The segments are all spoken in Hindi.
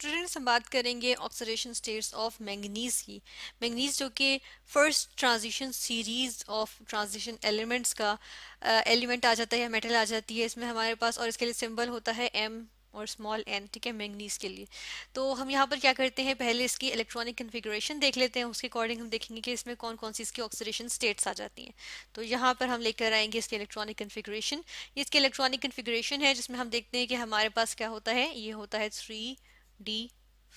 स्टूडेंट्स हम बात करेंगे ऑक्सीडेशन स्टेट्स ऑफ मैंगनीज की मैंगनीज जो कि first transition series of transition elements का एलिमेंट uh, आ जाता है मेटल आ जाती है इसमें हमारे पास और इसके लिए सिंबल होता है एम और स्मॉल एन ठीक है मैंगनीज के लिए तो हम यहाँ पर क्या करते हैं पहले इसकी इलेक्ट्रॉनिक कन्फिग्रेशन देख लेते हैं उसके अकॉर्डिंग हम देखेंगे कि इसमें कौन कौन सी इसकी ऑक्सीडेशन स्टेट्स आ जाती हैं तो यहाँ पर हम लेकर आएंगे इसकी इलेक्ट्रॉनिक कन्फिग्रेशन ये इसकी इलेक्ट्रॉनिक कन्फिग्रेशन है जिसमें हम देखते हैं कि हमारे पास क्या होता है ये होता है थ्री डी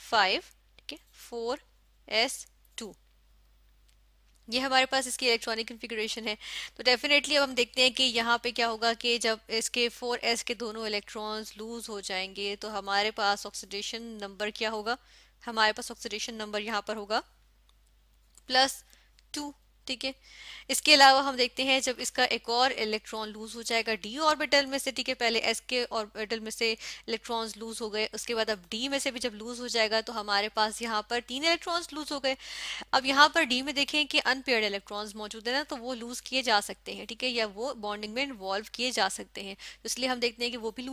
फाइव ठीक है फोर एस टू ये हमारे पास इसकी इलेक्ट्रॉनिक कन्फिग्रेशन है तो डेफिनेटली अब हम देखते हैं कि यहाँ पे क्या होगा कि जब इसके 4s के दोनों इलेक्ट्रॉन्स लूज हो जाएंगे तो हमारे पास ऑक्सीडेशन नंबर क्या होगा हमारे पास ऑक्सीडेशन नंबर यहाँ पर होगा प्लस टू ठीक है इसके अलावा हम देखते हैं जब इसका एक और इलेक्ट्रॉन लूज हो जाएगा डी ऑर्बिटल में से ठीक है पहले एस के ऑर्बिटल में से इलेक्ट्रॉन्स लूज हो गए उसके बाद अब डी में से भी जब लूज हो जाएगा तो हमारे पास यहाँ पर तीन इलेक्ट्रॉन्स लूज हो गए अब यहाँ पर डी में देखें कि अनपेयर्ड इलेक्ट्रॉन्स मौजूद है ना तो वो लूज किए जा सकते हैं ठीक है या वो बॉन्डिंग में इन्वॉल्व किए जा सकते हैं तो इसलिए हम देखते हैं कि वो भी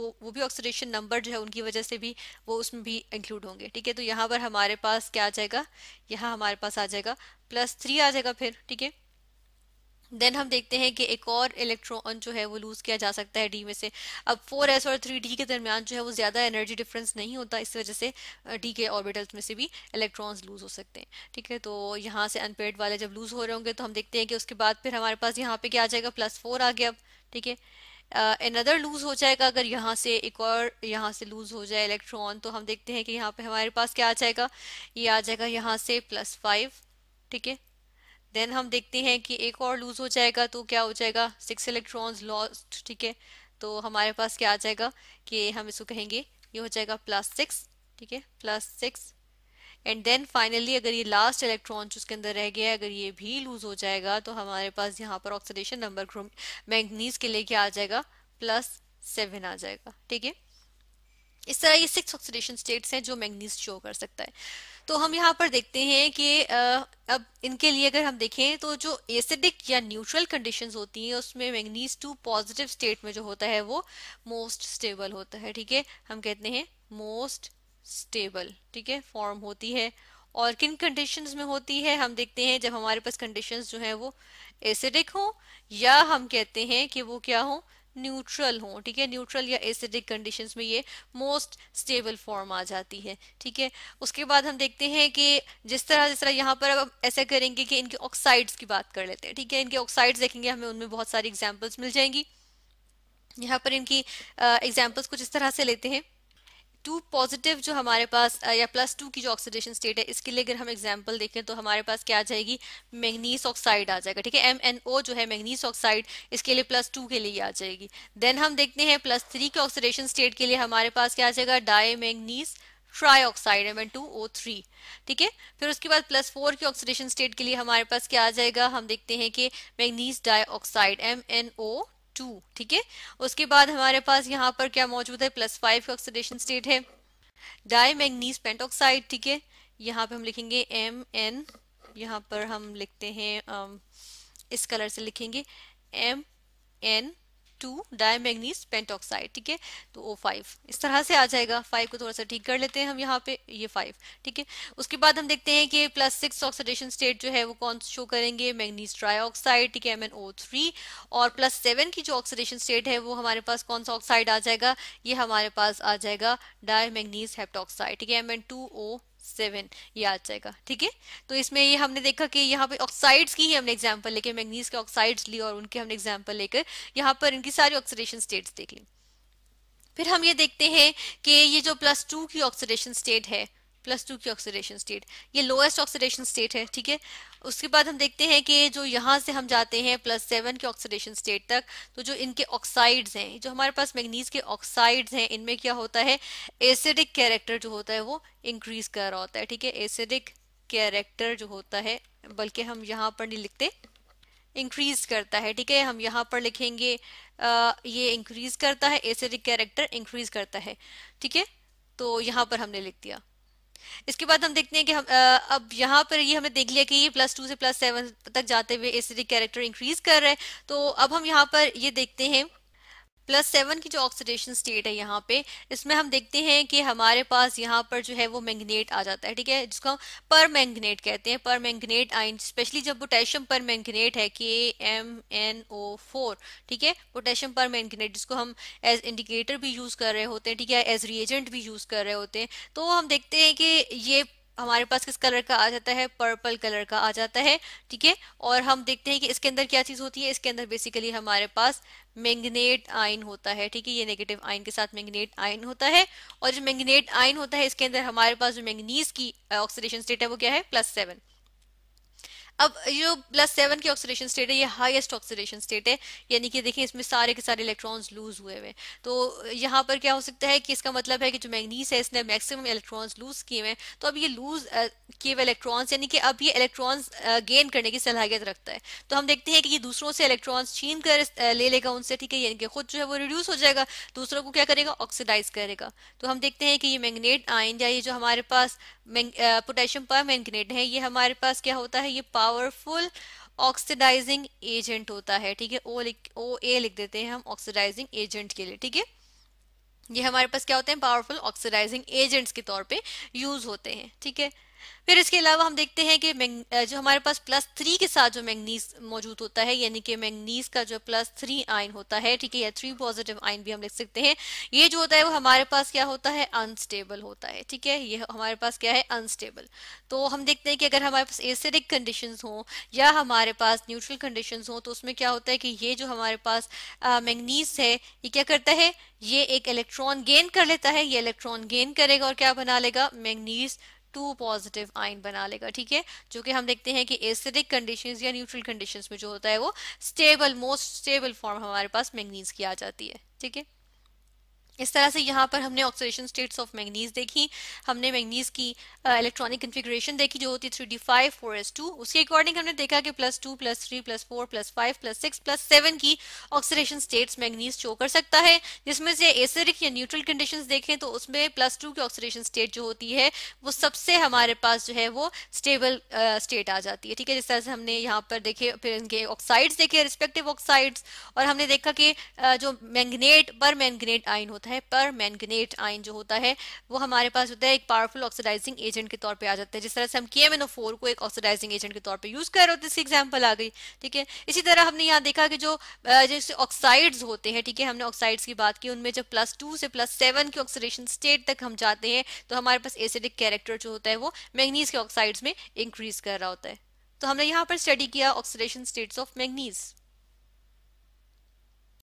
वो वो भी ऑक्सीडेशन नंबर जो है उनकी वजह से भी वो उसमें भी इंक्लूड होंगे ठीक है तो यहाँ पर हमारे पास क्या आ जाएगा यहाँ हमारे पास आ जाएगा प्लस थ्री आ जाएगा फिर ठीक है देन हम देखते हैं कि एक और इलेक्ट्रॉन जो है वो लूज किया जा सकता है डी में से अब फोर एस और थ्री डी के दरमियान जो है वो ज्यादा एनर्जी डिफरेंस नहीं होता इस वजह से डी के ऑर्बिटल्स में से भी इलेक्ट्रॉन्स लूज हो सकते हैं ठीक है तो यहाँ से अनपेड वाले जब लूज हो रहे होंगे तो हम देखते हैं कि उसके बाद फिर हमारे पास यहाँ पे क्या आ जाएगा प्लस फोर आ गया अब ठीक है अनदर लूज हो जाएगा अगर यहाँ से एक और यहाँ से लूज हो जाए इलेक्ट्रॉन तो हम देखते हैं कि यहाँ पे हमारे पास क्या आ जाएगा ये आ जाएगा यहाँ से प्लस फाइव ठीक है देन हम देखते हैं कि एक और लूज हो जाएगा तो क्या हो जाएगा सिक्स इलेक्ट्रॉन्स लॉस्ट ठीक है तो हमारे पास क्या आ जाएगा कि हम इसको कहेंगे ये हो जाएगा प्लस सिक्स ठीक है plus six and then finally अगर ये लास्ट इलेक्ट्रॉन जो उसके अंदर रह गया है अगर ये भी लूज हो जाएगा तो हमारे पास यहाँ पर ऑक्सीडेशन नंबर मैंगनीज के लेके आ जाएगा प्लस सेवन आ जाएगा ठीक है इस तरह ये सिक्स ऑक्सीडेशन स्टेट्स हैं जो मैग्नीज शो कर सकता है तो हम यहाँ पर देखते हैं कि अब इनके लिए अगर हम देखें तो जो एसिडिक या न्यूट्रल कंडीशंस होती हैं उसमें मैग्नीज टू पॉजिटिव स्टेट में जो होता है वो मोस्ट स्टेबल होता है ठीक है हम कहते हैं मोस्ट स्टेबल ठीक है फॉर्म होती है और किन कंडीशन में होती है हम देखते हैं जब हमारे पास कंडीशन जो है वो एसिडिक हो या हम कहते हैं कि वो क्या हो न्यूट्रल हो ठीक है न्यूट्रल या एसिडिक कंडीशंस में ये मोस्ट स्टेबल फॉर्म आ जाती है ठीक है उसके बाद हम देखते हैं कि जिस तरह जिस तरह यहाँ पर अब ऐसा करेंगे कि इनके ऑक्साइड्स की बात कर लेते हैं ठीक है इनके ऑक्साइड्स देखेंगे हमें उनमें बहुत सारी एग्जाम्पल्स मिल जाएंगी यहाँ पर इनकी एग्जाम्पल्स कुछ इस तरह से लेते हैं टू पॉजिटिव जो हमारे पास या प्लस टू की जो ऑक्सीडेशन स्टेट है इसके लिए अगर हम एग्जाम्पल देखें तो हमारे पास क्या आ जाएगी मैग्नीस ऑक्साइड आ जाएगा ठीक है एम एन ओ जो है मैग्नीस ऑक्साइड इसके लिए प्लस टू के लिए आ जाएगी देन हम देखते हैं प्लस थ्री के ऑक्सीडेशन स्टेट के लिए हमारे पास क्या आ जाएगा di manganese tri oxide M N two O three ठीक है फिर उसके बाद प्लस फोर की ऑक्सीडेशन स्टेट के लिए हमारे पास क्या आ जाएगा हम देखते हैं कि manganese di oxide M N O two ठीक है उसके बाद हमारे पास यहाँ पर क्या मौजूद है प्लस फाइव का ऑक्सीडेशन स्टेट है डाई मैग्नीज पेंटोक्साइड ठीक है यहाँ पे हम लिखेंगे एम एन यहाँ पर हम लिखते हैं um, इस कलर से लिखेंगे M N two dimanganese pentoxide ठीक है तो ओ फाइव इस तरह से आ जाएगा फाइव को थोड़ा सा ठीक कर लेते हैं हम यहाँ पे ये फाइव ठीक है उसके बाद हम देखते हैं कि प्लस सिक्स ऑक्सीडेशन स्टेट जो है वो कौन शो करेंगे मैगनीज ट्राईऑक्साइड ठीक है एम एन और प्लस सेवन की जो ऑक्सीडेशन स्टेट है वो हमारे पास कौन सा ऑक्साइड आ जाएगा ये हमारे पास आ जाएगा डायमैग्नीज हेप्टोक्साइड ठीक है एम एन सेवन ये आ जाएगा ठीक है तो इसमें ये हमने देखा कि यहाँ पे ऑक्साइड्स की ही हमने एग्जाम्पल लेके मैग्नीज के ऑक्साइड्स लिए और उनके हमने एग्जाम्पल लेकर यहाँ पर इनकी सारी ऑक्सीडेशन स्टेट्स देख ली फिर हम ये देखते हैं कि ये जो प्लस टू की ऑक्सीडेशन स्टेट है प्लस टू की ऑक्सीडेशन स्टेट ये लोएस्ट ऑक्सीडेशन स्टेट है ठीक है उसके बाद हम देखते हैं कि जो यहाँ से हम जाते हैं प्लस सेवन के ऑक्सीडेशन स्टेट तक तो जो इनके ऑक्साइड्स हैं जो हमारे पास मैग्नीज के ऑक्साइड्स हैं इनमें क्या होता है एसिडिक कैरेक्टर जो होता है वो इंक्रीज कर रहा होता है ठीक है एसिडिक कैरेक्टर जो होता है बल्कि हम यहाँ पर नहीं लिखते इंक्रीज करता है ठीक है हम यहाँ पर लिखेंगे आ, ये इंक्रीज करता है एसिडिक कैरेक्टर इंक्रीज करता है ठीक है तो यहाँ पर हमने लिख दिया इसके बाद हम देखते हैं कि हम आ, अब यहाँ पर ये हमने देख लिया कि ये प्लस टू से प्लस सेवन तक जाते हुए एसिडिक कैरेक्टर इंक्रीज कर रहे हैं तो अब हम यहाँ पर ये देखते हैं प्लस सेवन की जो ऑक्सीडेशन स्टेट है यहाँ पे इसमें हम देखते हैं कि हमारे पास यहाँ पर जो है वो मैंगनेट आ जाता है ठीक है जिसको हम पर मैंगनेट कहते हैं पर मैंगनेट आइन स्पेशली जब पोटेशियम पर मैंगनेट है के एम एन ओ फोर ठीक है पोटेशियम पर मैंगनेट जिसको हम एज इंडिकेटर भी यूज़ कर रहे होते हैं ठीक है एज रिएजेंट भी यूज़ कर रहे होते हैं तो हम देखते हैं कि ये हमारे पास किस कलर का आ जाता है पर्पल कलर का आ जाता है ठीक है और हम देखते हैं कि इसके अंदर क्या चीज़ होती है इसके अंदर बेसिकली हमारे पास मैंगनेट आयन होता है ठीक है ये नेगेटिव आयन के साथ मैंगनेट आयन होता है और जो मैंगनेट आयन होता है इसके अंदर हमारे पास जो मैग्नीज की ऑक्सीडेशन स्टेट है वो क्या है प्लस सेवन अब जो प्लस सेवन की ऑक्सीडेशन स्टेट है ये हाईएस्ट ऑक्सीडेशन स्टेट है यानी कि देखिए इसमें सारे के सारे इलेक्ट्रॉन्स लूज हुए हुए तो यहाँ पर क्या हो सकता है कि इसका मतलब है कि जो मैग्नीस है इसने मैक्सिमम इलेक्ट्रॉन्स लूज किए हुए तो अब ये लूज किए हुए इलेक्ट्रॉन्स यानी कि अब ये इलेक्ट्रॉन्स गेन करने की सलाहियत रखता है तो हम देखते हैं कि ये दूसरों से इलेक्ट्रॉन्स छीन कर ले लेगा उनसे ठीक है यानी कि खुद जो है वो रिड्यूस हो जाएगा दूसरों को क्या करेगा ऑक्सीडाइज करेगा तो हम देखते हैं कि ये मैग्नेट आयन या ये जो हमारे पास पोटेशियम पर मैग्नेट है ये हमारे पास क्या होता है ये पावर पावरफुल ऑक्सीडाइजिंग एजेंट होता है ठीक है ओ ओ ए लिख देते हैं हम ऑक्सीडाइजिंग एजेंट के लिए ठीक है ये हमारे पास क्या होते हैं पावरफुल ऑक्सीडाइजिंग एजेंट्स के तौर पे यूज होते हैं ठीक है फिर इसके अलावा हम देखते हैं कि जो हमारे पास प्लस थ्री के साथ जो मैंगनीज मौजूद होता है यानी कि मैंगनीज का जो प्लस थ्री आयन होता है ठीक है या थ्री पॉजिटिव आयन भी हम लिख सकते हैं ये जो होता है वो हमारे पास क्या होता है अनस्टेबल होता है ठीक है ये हमारे पास क्या है अनस्टेबल तो हम देखते हैं कि अगर हमारे पास एसिडिक कंडीशन हो या हमारे पास न्यूट्रल कंडीशन हो तो उसमें क्या होता है कि ये जो हमारे पास मैंगनीज है ये क्या करता है ये एक इलेक्ट्रॉन गेन कर लेता है ये इलेक्ट्रॉन गेन करेगा और क्या बना लेगा मैंगनीज टू पॉजिटिव आइन बना लेगा ठीक है जो कि हम देखते हैं कि एसिडिक कंडीशंस या न्यूट्रल कंडीशंस में जो होता है वो स्टेबल मोस्ट स्टेबल फॉर्म हमारे पास मैंगनीज की आ जाती है ठीक है इस तरह से यहाँ पर हमने ऑक्सीडेशन स्टेट्स ऑफ मैग्नीज देखी हमने मैग्नीज की इलेक्ट्रॉनिक कन्फिग्रेशन देखी जो होती है three D five four S two उसके अकॉर्डिंग हमने देखा कि plus two plus three plus four plus five plus six plus seven की ऑक्सीडेशन स्टेट्स मैग्नीज शो कर सकता है जिसमें से एसिडिक या न्यूट्रल कंडीशन देखें तो उसमें प्लस टू की ऑक्सीडेशन स्टेट जो होती है वो सबसे हमारे पास जो है वो स्टेबल स्टेट uh, आ जाती है ठीक है जिस तरह से हमने यहाँ पर देखे फिर इनके ऑक्साइड्स देखे रिस्पेक्टिव ऑक्साइड्स और हमने देखा कि uh, जो मैंगनेट पर मैंगनेट आइन होता है पर मैंगनेट आयन जो होता है वो हमारे पास होता है एक पावरफुल ऑक्सीडाइजिंग एजेंट के तौर पे आ जाता है जिस तरह से हम के एम को एक ऑक्सीडाइजिंग एजेंट के तौर पे यूज कर रहे होते इसकी एग्जाम्पल आ गई ठीक है इसी तरह हमने यहाँ देखा कि जो जैसे ऑक्साइड्स होते हैं ठीक है हमने ऑक्साइड्स की बात की उनमें जब प्लस टू से प्लस सेवन की ऑक्सीडेशन स्टेट तक हम जाते हैं तो हमारे पास एसिडिक कैरेक्टर जो होता है वो मैग्नीज के ऑक्साइड्स में इंक्रीज कर रहा होता है तो हमने यहाँ पर स्टडी किया ऑक्सीडेशन स्टेट्स ऑफ मैग्नीज़